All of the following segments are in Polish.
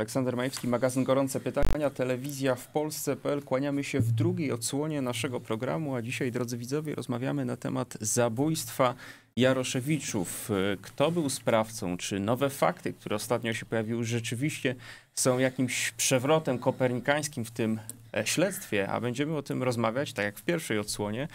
Aleksander Majewski, magazyn Gorące Pytania, telewizja w Polsce.pl. Kłaniamy się w drugiej odsłonie naszego programu, a dzisiaj, drodzy widzowie, rozmawiamy na temat zabójstwa Jaroszewiczów. Kto był sprawcą? Czy nowe fakty, które ostatnio się pojawiły, rzeczywiście są jakimś przewrotem kopernikańskim w tym e, śledztwie? A będziemy o tym rozmawiać, tak jak w pierwszej odsłonie,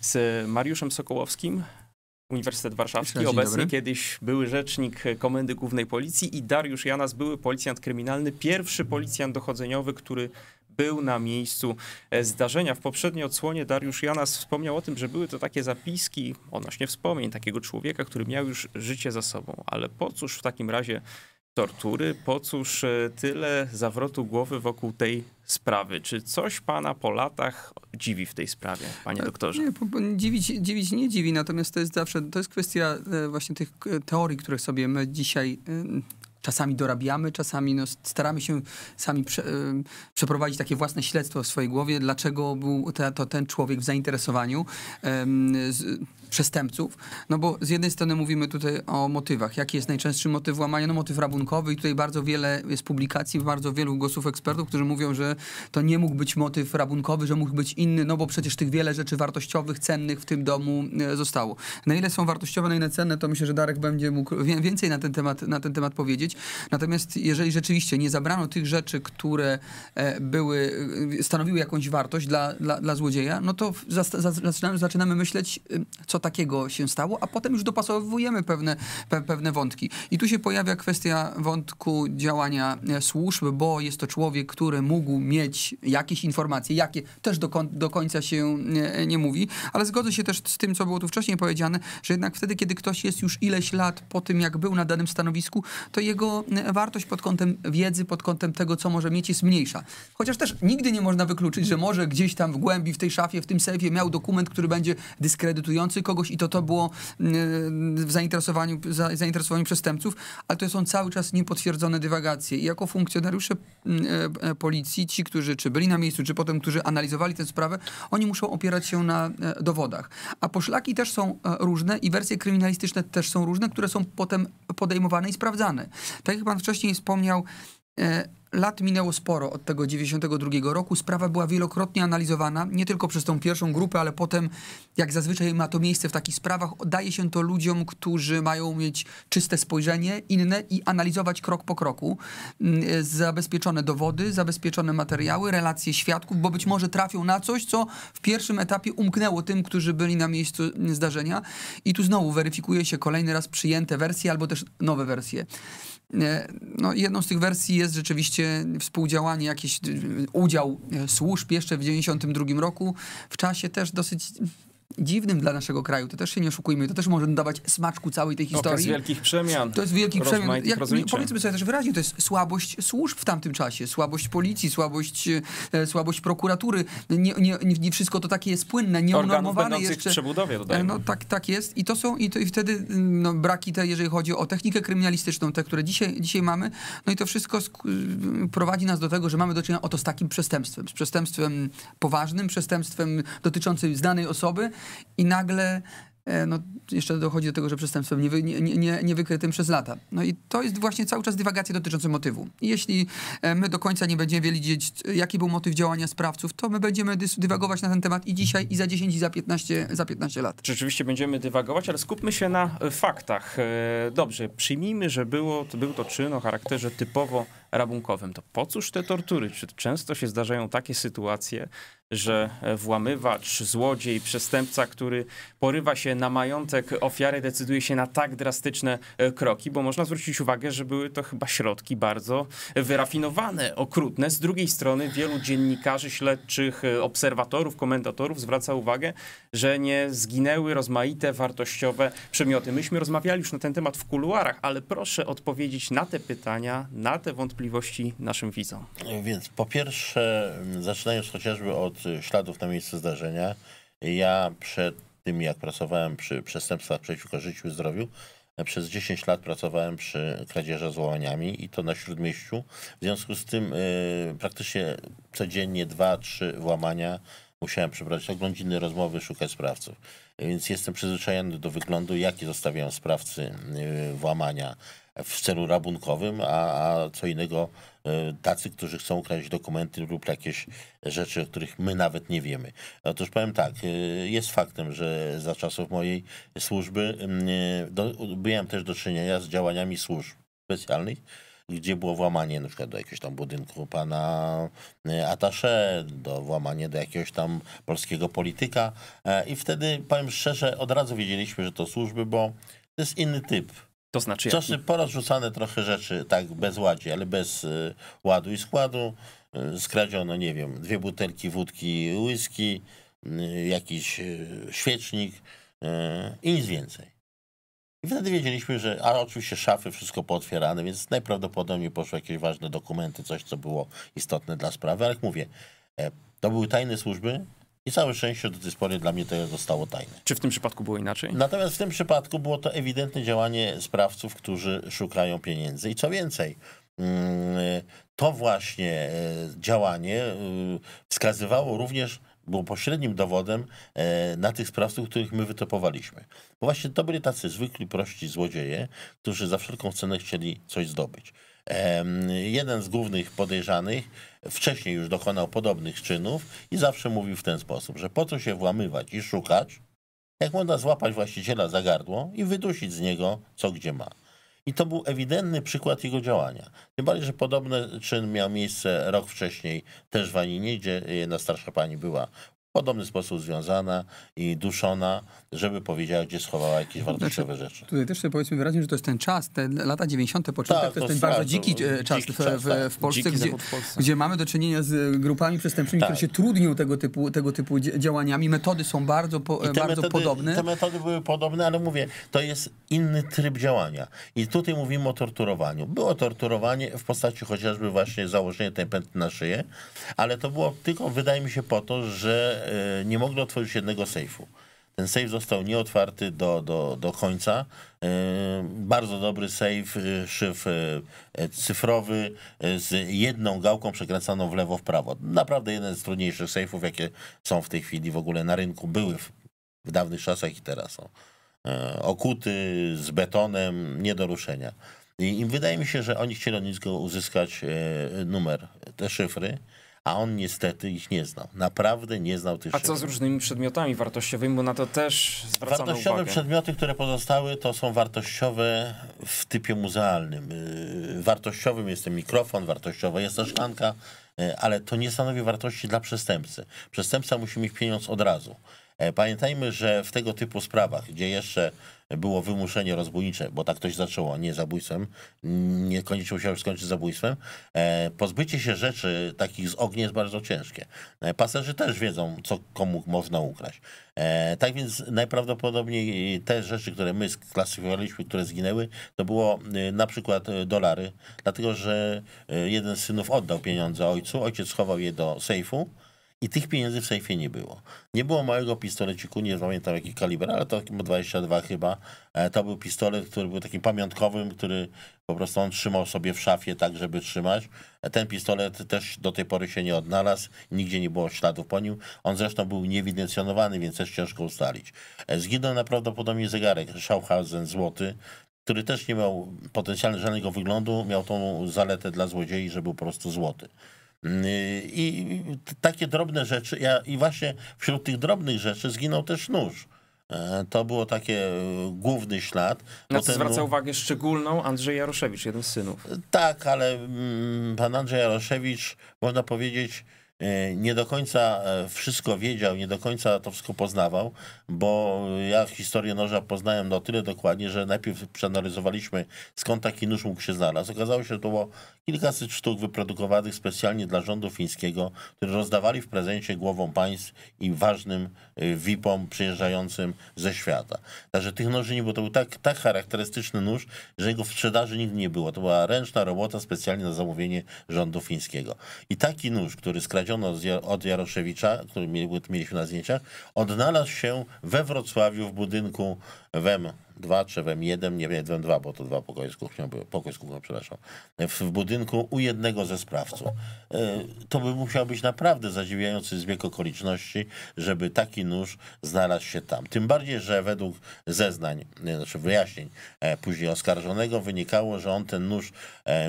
z Mariuszem Sokołowskim, Uniwersytet Warszawski, Obecnie obecny kiedyś były rzecznik e, Komendy Głównej Policji i Dariusz Janas, były policjant kryminalny, pierwszy policjant dochodzeniowy, który był na miejscu e, zdarzenia. W poprzedniej odsłonie Dariusz Janas wspomniał o tym, że były to takie zapiski odnośnie wspomnień takiego człowieka, który miał już życie za sobą. Ale po cóż w takim razie tortury, po cóż e, tyle zawrotu głowy wokół tej sprawy. Czy coś pana po latach dziwi w tej sprawie, panie tak, doktorze? Nie, dziwić, dziwić nie dziwi, natomiast to jest zawsze, to jest kwestia e, właśnie tych e, teorii, które sobie my dzisiaj e, czasami dorabiamy, czasami no, staramy się sami prze, przeprowadzić takie własne śledztwo w swojej głowie, dlaczego był ta, to ten człowiek w zainteresowaniu. Um, z, przestępców, no bo z jednej strony mówimy tutaj o motywach. Jaki jest najczęstszy motyw łamania? No motyw rabunkowy i tutaj bardzo wiele jest publikacji, bardzo wielu głosów ekspertów, którzy mówią, że to nie mógł być motyw rabunkowy, że mógł być inny, no bo przecież tych wiele rzeczy wartościowych, cennych w tym domu e, zostało. Na ile są wartościowe, na ile cenne, to myślę, że Darek będzie mógł więcej na ten temat, na ten temat powiedzieć. Natomiast jeżeli rzeczywiście nie zabrano tych rzeczy, które e, były, e, stanowiły jakąś wartość dla, dla, dla złodzieja, no to zaczynamy, zaczynamy myśleć, co co takiego się stało, a potem już dopasowujemy pewne, pe, pewne wątki. I tu się pojawia kwestia wątku działania e, służb, bo jest to człowiek, który mógł mieć jakieś informacje, jakie też do, do końca się nie, nie mówi, ale zgodzę się też z tym, co było tu wcześniej powiedziane, że jednak wtedy, kiedy ktoś jest już ileś lat po tym, jak był na danym stanowisku, to jego e, wartość pod kątem wiedzy, pod kątem tego, co może mieć, jest mniejsza. Chociaż też nigdy nie można wykluczyć, że może gdzieś tam w głębi, w tej szafie, w tym sejfie miał dokument, który będzie dyskredytujący kogoś i to to było mm, w zainteresowaniu, zainteresowaniu przestępców, ale to są cały czas niepotwierdzone dywagacje. I jako funkcjonariusze mm, e, e, policji, ci, którzy czy byli na miejscu, czy potem, którzy analizowali tę sprawę, oni muszą opierać się na e, dowodach. A poszlaki też są różne i wersje kryminalistyczne też są różne, które są potem podejmowane i sprawdzane. Tak jak pan wcześniej wspomniał, Lat minęło sporo od tego 92 roku. Sprawa była wielokrotnie analizowana, nie tylko przez tą pierwszą grupę, ale potem, jak zazwyczaj ma to miejsce w takich sprawach, daje się to ludziom, którzy mają mieć czyste spojrzenie, inne i analizować krok po kroku mm, e, zabezpieczone dowody, zabezpieczone materiały, relacje świadków, bo być może trafią na coś, co w pierwszym etapie umknęło tym, którzy byli na miejscu zdarzenia. I tu znowu weryfikuje się kolejny raz przyjęte wersje albo też nowe wersje. E, no, jedną z tych wersji jest rzeczywiście oczywiście współdziałanie, jakiś y, udział y, służb jeszcze w 1992 roku w czasie też dosyć dziwnym dla naszego kraju, to też się nie oszukujmy, to też może dawać smaczku całej tej historii. To jest wielkich przemian. To jest wielkich przemian. Jak, powiedzmy sobie też wyraźnie, to jest słabość służb w tamtym czasie, słabość policji, słabość, e, słabość prokuratury. Nie, nie, nie, wszystko to takie jest płynne, nieunormowane jeszcze. w przebudowie e, No tak, tak jest i to są i, to, i wtedy mm, no, braki te, jeżeli chodzi o technikę kryminalistyczną, te, które dzisiaj, dzisiaj mamy, no i to wszystko y, prowadzi nas do tego, że mamy do czynienia oto z takim przestępstwem, z przestępstwem poważnym, przestępstwem dotyczącym znanej osoby, i nagle e, no, jeszcze dochodzi do tego, że przestępstwem nie, nie, nie, nie wykrytym przez lata. No i to jest właśnie cały czas dywagacja dotycząca motywu. jeśli e, my do końca nie będziemy wiedzieć, e, jaki był motyw działania sprawców, to my będziemy dywagować na ten temat i dzisiaj, i za 10, i za 15, za 15 lat. Rzeczywiście będziemy dywagować, ale skupmy się na faktach. Dobrze, przyjmijmy, że było, to był to czyn o charakterze typowo rabunkowym. To po cóż te tortury? Czy często się zdarzają takie sytuacje, że e, włamywacz, złodziej, przestępca, który porywa się na majątek ofiary, decyduje się na tak drastyczne e, kroki, bo można zwrócić uwagę, że były to chyba środki bardzo wyrafinowane, okrutne. Z drugiej strony wielu dziennikarzy, śledczych, e, obserwatorów, komentatorów zwraca uwagę, że nie zginęły rozmaite wartościowe przemioty. Myśmy rozmawiali już na ten temat w kuluarach, ale proszę odpowiedzieć na te pytania, na te wątpliwości wątpliwości naszym widzom? Więc po pierwsze, zaczynając chociażby od śladów na miejscu zdarzenia, ja przed tym, jak pracowałem przy przestępstwach przeciwko życiu i zdrowiu, przez 10 lat pracowałem przy kradzieżach z łamaniami i to na Śródmieściu. W związku z tym yy, praktycznie codziennie 2-3 włamania musiałem przeprowadzić oglądziny, rozmowy, szukać sprawców. Więc jestem przyzwyczajony do wyglądu, jaki zostawiają sprawcy yy, włamania w celu rabunkowym, a, a co innego e, tacy, którzy chcą ukraść dokumenty lub jakieś rzeczy, o których my nawet nie wiemy. Otóż powiem tak, e, jest faktem, że za czasów mojej służby e, do, miałem też do czynienia z działaniami służb specjalnych, gdzie było włamanie na przykład do jakiegoś tam budynku pana Atasze, do włamanie do jakiegoś tam polskiego polityka i wtedy powiem szczerze, od razu wiedzieliśmy, że to służby, bo to jest inny typ to znaczy. porozrzucane trochę rzeczy, tak bez ładzi, ale bez y, ładu i składu. Y, skradziono, nie wiem, dwie butelki wódki, whisky, y, jakiś świecznik i nic więcej. I wtedy wiedzieliśmy, że, a oczywiście szafy, wszystko pootwierane, więc najprawdopodobniej poszły jakieś ważne dokumenty, coś, co było istotne dla sprawy. Ale jak mówię, e, to były tajne służby, i całe szczęście do tej pory dla mnie to zostało tajne. Czy w tym przypadku było inaczej? Natomiast w tym przypadku było to ewidentne działanie sprawców, którzy szukają pieniędzy. I co więcej, mm, to właśnie e, działanie y, wskazywało również było pośrednim dowodem e, na tych sprawców, których my wytopowaliśmy. Bo właśnie to byli tacy zwykli, prości złodzieje, którzy za wszelką cenę chcieli coś zdobyć. Jeden z głównych podejrzanych wcześniej już dokonał podobnych czynów i zawsze mówił w ten sposób, że po co się włamywać i szukać, jak można złapać właściciela za gardło i wydusić z niego co gdzie ma. I to był ewidentny przykład jego działania. Tym bardziej, że podobny czyn miał miejsce rok wcześniej też w Aninie, gdzie jedna starsza pani była podobny sposób związana i duszona, żeby powiedziała, gdzie schowała jakieś znaczy, wartościowe znaczy, rzeczy. Tutaj też sobie powiedzmy wyraźnie, że to jest ten czas, te lata 90., początek, tak, to jest ten bardzo dziki e, czas, w, tak. w, Polsce, gdzie, gdzie, mamy do czynienia z grupami przestępczymi, tak. które się trudnią tego typu, tego typu działaniami. Metody są bardzo, po, bardzo metody, podobne. Te metody były podobne, ale mówię, to jest inny tryb działania. I tutaj mówimy o torturowaniu. Było torturowanie w postaci chociażby właśnie założenia tej pętli na szyję, ale to było tylko, wydaje mi się, po to, że E, nie mogli otworzyć jednego sejfu. Ten sejf został nieotwarty do, do, do końca. E, bardzo dobry sejf, e, szyf cyfrowy z jedną gałką przekręcaną w lewo, w prawo. Naprawdę jeden z trudniejszych sejfów, jakie są w tej chwili w ogóle na rynku. Były w, w dawnych czasach i teraz są. Okuty z betonem, nie do ruszenia. I, wydaje mi się, że oni chcieli od niego uzyskać numer, te szyfry a on niestety ich nie znał. Naprawdę nie znał tych A co z różnymi przedmiotami wartościowymi, bo na to też zwracano Wartościowe uwagę. przedmioty, które pozostały, to są wartościowe w typie muzealnym. Y, wartościowym jest ten mikrofon, wartościowa jest ta szklanka, y, ale to nie stanowi wartości dla przestępcy. Przestępca musi mieć pieniądz od razu. E, pamiętajmy, że w tego typu sprawach, gdzie jeszcze było wymuszenie rozbójnicze, bo tak ktoś zaczęło, nie zabójstwem, nie kończył się skończyć zabójstwem, e, pozbycie się rzeczy takich z ognia jest bardzo ciężkie. E, pasażerzy też wiedzą, co komu można ukraść. Tak więc najprawdopodobniej te rzeczy, które my sklasyfikowaliśmy, które zginęły, to było na przykład dolary, dlatego że jeden z synów oddał pieniądze ojcu, ojciec schował je do sejfu, i tych pieniędzy w sejfie nie było. Nie było małego pistoleciku, nie pamiętam jaki kaliber, ale to 22 chyba. E, to był pistolet, który był takim pamiątkowym, który po prostu on trzymał sobie w szafie tak, żeby trzymać. E, ten pistolet też do tej pory się nie odnalazł, nigdzie nie było śladów po nim. On zresztą był niewidencjonowany, więc też ciężko ustalić. E, zginął prawdopodobnie zegarek Schauhausen złoty, który też nie miał potencjalnie żadnego wyglądu, miał tą zaletę dla złodziei, że był po prostu złoty. I takie drobne rzeczy, ja, i właśnie wśród tych drobnych rzeczy zginął też nóż. E, to było takie e, główny ślad. Na co zwraca uwagę szczególną Andrzej Jaroszewicz, jeden z synów. E, tak, ale mm, pan Andrzej Jaroszewicz, można powiedzieć, E, nie do końca e, wszystko wiedział, nie do końca to wszystko poznawał, bo ja historię noża poznałem no tyle dokładnie, że najpierw przeanalizowaliśmy skąd taki nóż mógł się znaleźć. Okazało się, że to było kilkaset sztuk wyprodukowanych specjalnie dla rządu fińskiego, które rozdawali w prezencie głową państw i ważnym e, VIP-om przyjeżdżającym ze świata. Także tych noży nie było, to był tak, tak charakterystyczny nóż, że jego w sprzedaży nigdy nie było. To była ręczna robota specjalnie na zamówienie rządu fińskiego. I taki nóż, który skradził od Jaroszewicza, który mieliśmy na zdjęciach, odnalazł się we Wrocławiu w budynku WEM dwa, czy w M1, nie wiem, dwa, M2, bo to dwa pokoje z kuchnią były, pokój z kuchnią, przepraszam, w, w budynku u jednego ze sprawców. E, to by musiał być naprawdę zadziwiający zbieg okoliczności, żeby taki nóż znalazł się tam. Tym bardziej, że według zeznań, e, znaczy wyjaśnień e, później oskarżonego wynikało, że on ten nóż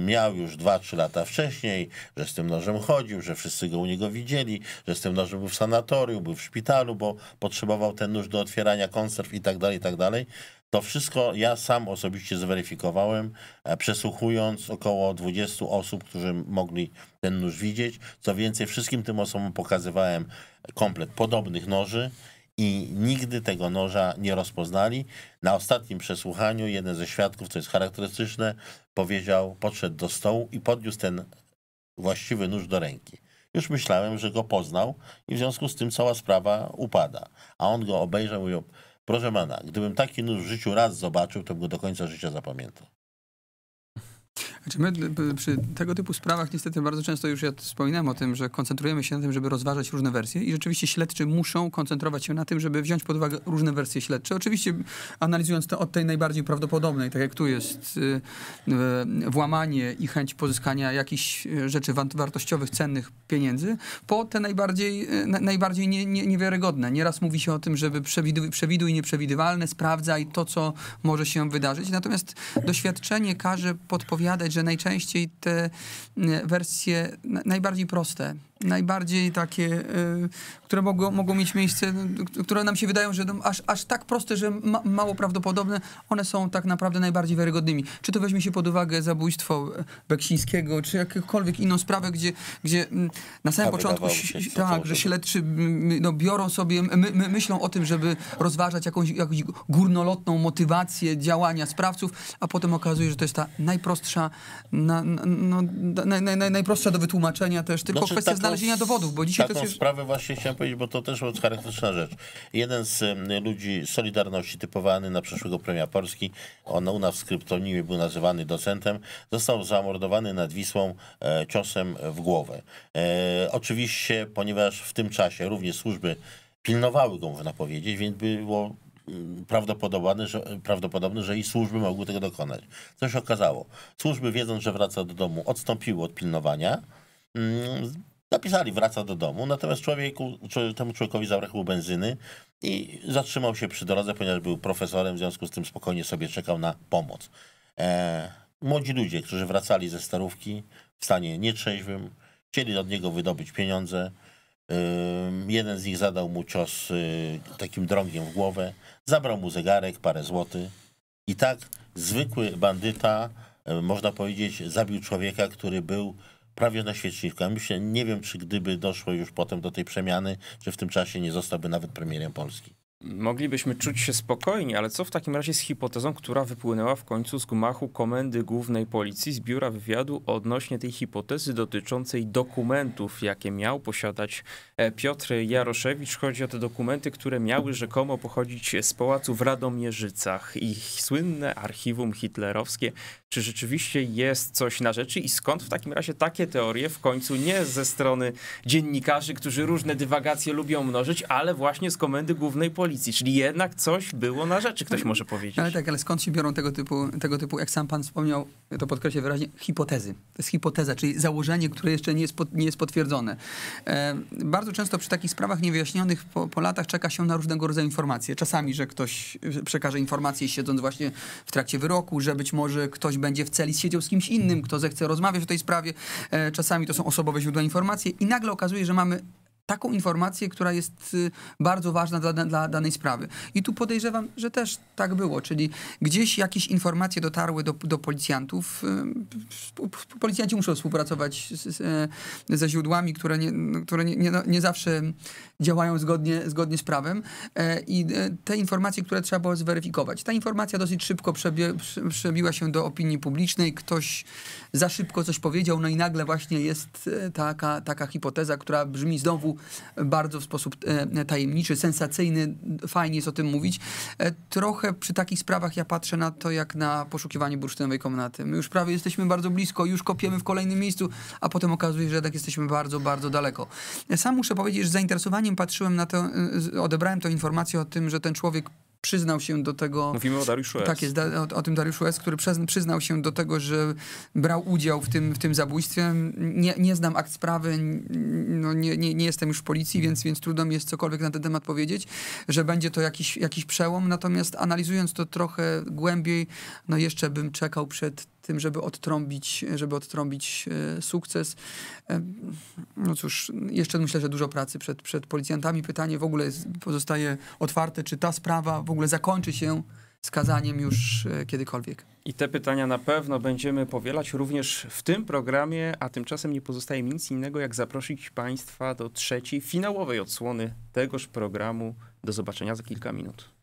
miał już 2-3 lata wcześniej, że z tym nożem chodził, że wszyscy go u niego widzieli, że z tym nożem był w sanatorium, był w szpitalu, bo potrzebował ten nóż do otwierania konserw i tak dalej, i tak dalej. To wszystko ja sam osobiście zweryfikowałem, e, przesłuchując około 20 osób, którzy mogli ten nóż widzieć. Co więcej, wszystkim tym osobom pokazywałem komplet podobnych noży i nigdy tego noża nie rozpoznali. Na ostatnim przesłuchaniu jeden ze świadków, co jest charakterystyczne, powiedział, podszedł do stołu i podniósł ten właściwy nóż do ręki. Już myślałem, że go poznał i w związku z tym cała sprawa upada. A on go obejrzał i Proszę pana, gdybym taki nóż w życiu raz zobaczył, to bym go do końca życia zapamiętał. Znaczy my przy tego typu sprawach niestety bardzo często już ja wspominałem o tym, że koncentrujemy się na tym, żeby rozważać różne wersje i rzeczywiście śledczy muszą koncentrować się na tym, żeby wziąć pod uwagę różne wersje śledcze. Oczywiście analizując to od tej najbardziej prawdopodobnej, tak jak tu jest y, y, włamanie i chęć pozyskania jakichś y, rzeczy wartościowych, cennych pieniędzy, po te najbardziej, najbardziej nie, nie, niewiarygodne. Nieraz mówi się o tym, żeby przewiduj, przewiduj nieprzewidywalne, sprawdzaj to, co może się wydarzyć. Natomiast doświadczenie każe podpowiadać, że najczęściej te mm, wersje najbardziej proste najbardziej takie, y, które mogą, mogą mieć miejsce, y, które nam się wydają, że no, aż, aż tak proste, że ma, mało prawdopodobne, one są tak naprawdę najbardziej wiarygodnymi. Czy to weźmie się pod uwagę zabójstwo y, Beksińskiego, czy jakąkolwiek inną sprawę, gdzie, gdzie mm, na samym A początku się, tak, że śledczy no, biorą sobie, my, my, myślą o tym, żeby rozważać jakąś, jakąś górnolotną motywację działania sprawców, a potem okazuje, że to jest ta najprostsza, na, no, najprostsza do wytłumaczenia też, tylko znaczy, kwestia tak znalezienia dowodów, bo dzisiaj taką jest... sprawę właśnie chciałem powiedzieć, bo to też jest charakterystyczna rzecz. Jeden z ludzi Solidarności, typowany na przyszłego premiera Polski, on u nas w skryptonimie był nazywany docentem, został zamordowany nad Wisłą e, ciosem w głowę. E, oczywiście, ponieważ w tym czasie również służby pilnowały go, można powiedzieć, więc było mm, prawdopodobne, że, prawdopodobne, że i służby mogły tego dokonać. Co się okazało? Służby, wiedząc, że wraca do domu, odstąpiły od pilnowania. Mm, Napisali, wraca do domu, natomiast człowieku, temu człowiekowi zabrakło benzyny i zatrzymał się przy drodze, ponieważ był profesorem, w związku z tym spokojnie sobie czekał na pomoc. E, młodzi ludzie, którzy wracali ze starówki w stanie nietrzeźwym, chcieli od niego wydobyć pieniądze. E, jeden z nich zadał mu cios e, takim drągiem w głowę, zabrał mu zegarek, parę złotych. I tak zwykły bandyta, e, można powiedzieć, zabił człowieka, który był prawie na świeczniku. myślę, nie wiem, czy gdyby doszło już potem do tej przemiany, czy w tym czasie nie zostałby nawet premierem Polski. Moglibyśmy czuć się spokojni, ale co w takim razie z hipotezą, która wypłynęła w końcu z gmachu Komendy Głównej Policji z Biura Wywiadu odnośnie tej hipotezy dotyczącej dokumentów, jakie miał posiadać e, Piotr Jaroszewicz? Chodzi o te dokumenty, które miały rzekomo pochodzić z pałacu w Radomierzycach i słynne archiwum hitlerowskie. Czy rzeczywiście jest coś na rzeczy i skąd w takim razie takie teorie w końcu nie ze strony dziennikarzy, którzy różne dywagacje lubią mnożyć, ale właśnie z Komendy Głównej Policji? policji, czyli jednak coś było na rzeczy, ktoś może powiedzieć. Ale tak, ale skąd się biorą tego typu, tego typu jak sam pan wspomniał, to podkreślę wyraźnie, hipotezy. To jest hipoteza, czyli założenie, które jeszcze nie jest, nie jest potwierdzone. E, bardzo często przy takich sprawach niewyjaśnionych po, po, latach czeka się na różnego rodzaju informacje. Czasami, że ktoś przekaże informacje siedząc właśnie w trakcie wyroku, że być może ktoś będzie w celi siedział z kimś innym, kto zechce rozmawiać o tej sprawie. E, czasami to są osobowe źródła informacji i nagle okazuje, że mamy taką informację, która jest y, bardzo ważna dla, dla danej sprawy. I tu podejrzewam, że też tak było, czyli gdzieś jakieś informacje dotarły do, do policjantów. Y, policjanci muszą współpracować z, z, e, ze źródłami, które, nie, no, które nie, nie, no, nie, zawsze działają zgodnie, zgodnie z prawem e, i e, te informacje, które trzeba było zweryfikować. Ta informacja dosyć szybko przebiła się do opinii publicznej, ktoś za szybko coś powiedział, no i nagle właśnie jest taka, taka hipoteza, która brzmi znowu bardzo w sposób e, tajemniczy, sensacyjny, fajnie jest o tym mówić. E, trochę przy takich sprawach ja patrzę na to jak na poszukiwanie bursztynowej komnaty. My już prawie jesteśmy bardzo blisko, już kopiemy w kolejnym miejscu, a potem okazuje się, że jednak jesteśmy bardzo, bardzo daleko. Ja e, sam muszę powiedzieć, że z zainteresowaniem patrzyłem na to, odebrałem tę informację o tym, że ten człowiek przyznał się do tego... Mówimy o Dariuszu S. Tak jest, o, o tym Dariuszu S., który przyznał się do tego, że brał udział w tym, w tym zabójstwie. Nie, nie znam akt sprawy, no nie, nie, nie jestem już w policji, więc, więc trudno mi jest cokolwiek na ten temat powiedzieć, że będzie to jakiś, jakiś przełom, natomiast analizując to trochę głębiej, no jeszcze bym czekał przed tym, żeby odtrąbić, żeby odtrąbić e, sukces. E, no cóż, jeszcze myślę, że dużo pracy przed, przed policjantami. Pytanie w ogóle jest, pozostaje otwarte, czy ta sprawa w ogóle zakończy się skazaniem już e, kiedykolwiek. I te pytania na pewno będziemy powielać również w tym programie, a tymczasem nie pozostaje mi nic innego, jak zaprosić Państwa do trzeciej, finałowej odsłony tegoż programu. Do zobaczenia za kilka minut.